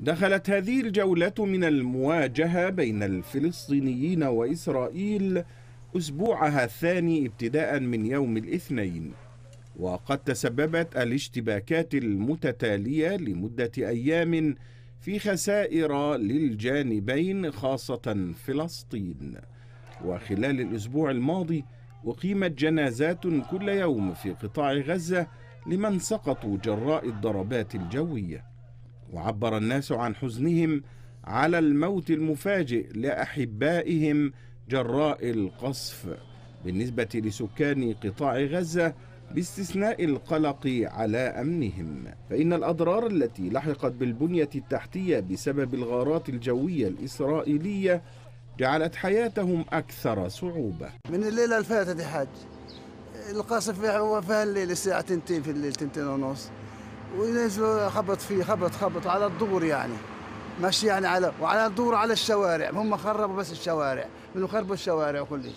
دخلت هذه الجولة من المواجهة بين الفلسطينيين وإسرائيل أسبوعها الثاني ابتداء من يوم الاثنين وقد تسببت الاشتباكات المتتالية لمدة أيام في خسائر للجانبين خاصة فلسطين وخلال الأسبوع الماضي أقيمت جنازات كل يوم في قطاع غزة لمن سقطوا جراء الضربات الجويه وعبر الناس عن حزنهم على الموت المفاجئ لاحبائهم جراء القصف بالنسبه لسكان قطاع غزه باستثناء القلق على امنهم فان الاضرار التي لحقت بالبنيه التحتيه بسبب الغارات الجويه الاسرائيليه جعلت حياتهم اكثر صعوبه من الليله اللي فاتت يا حاج القصف في الليل الساعه تنتين في الليل تنتين ونص واذا خبط فيه خبط خبط على الدور يعني ماشي يعني على وعلى الدور على الشوارع هم خربوا بس الشوارع من خربوا الشوارع وكل شيء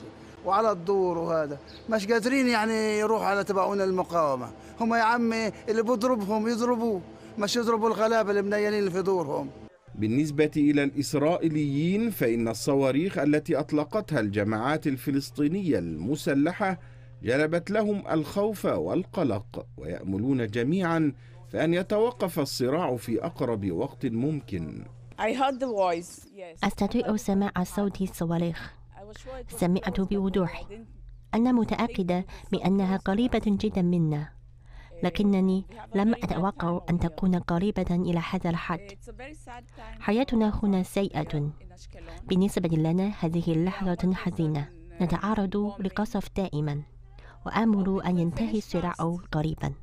وعلى الدور وهذا مش قادرين يعني يروحوا على تبعون المقاومه هم يا عمي اللي بضربهم يضربوه مش يضربوا الغلابه اللي منيلين في دورهم بالنسبة إلى الإسرائيليين فإن الصواريخ التي أطلقتها الجماعات الفلسطينية المسلحة جلبت لهم الخوف والقلق ويأملون جميعا فأن يتوقف الصراع في أقرب وقت ممكن أستطيع سماع صوت الصواريخ سمعت بوضوح أنا متأكدة بأنها قريبة جدا منا لكنني لم أتوقع أن تكون قريبة إلى هذا الحد حياتنا هنا سيئة بالنسبة لنا هذه لحظة حزينة نتعرض لقصف دائما وآمل أن ينتهي الصراع قريبا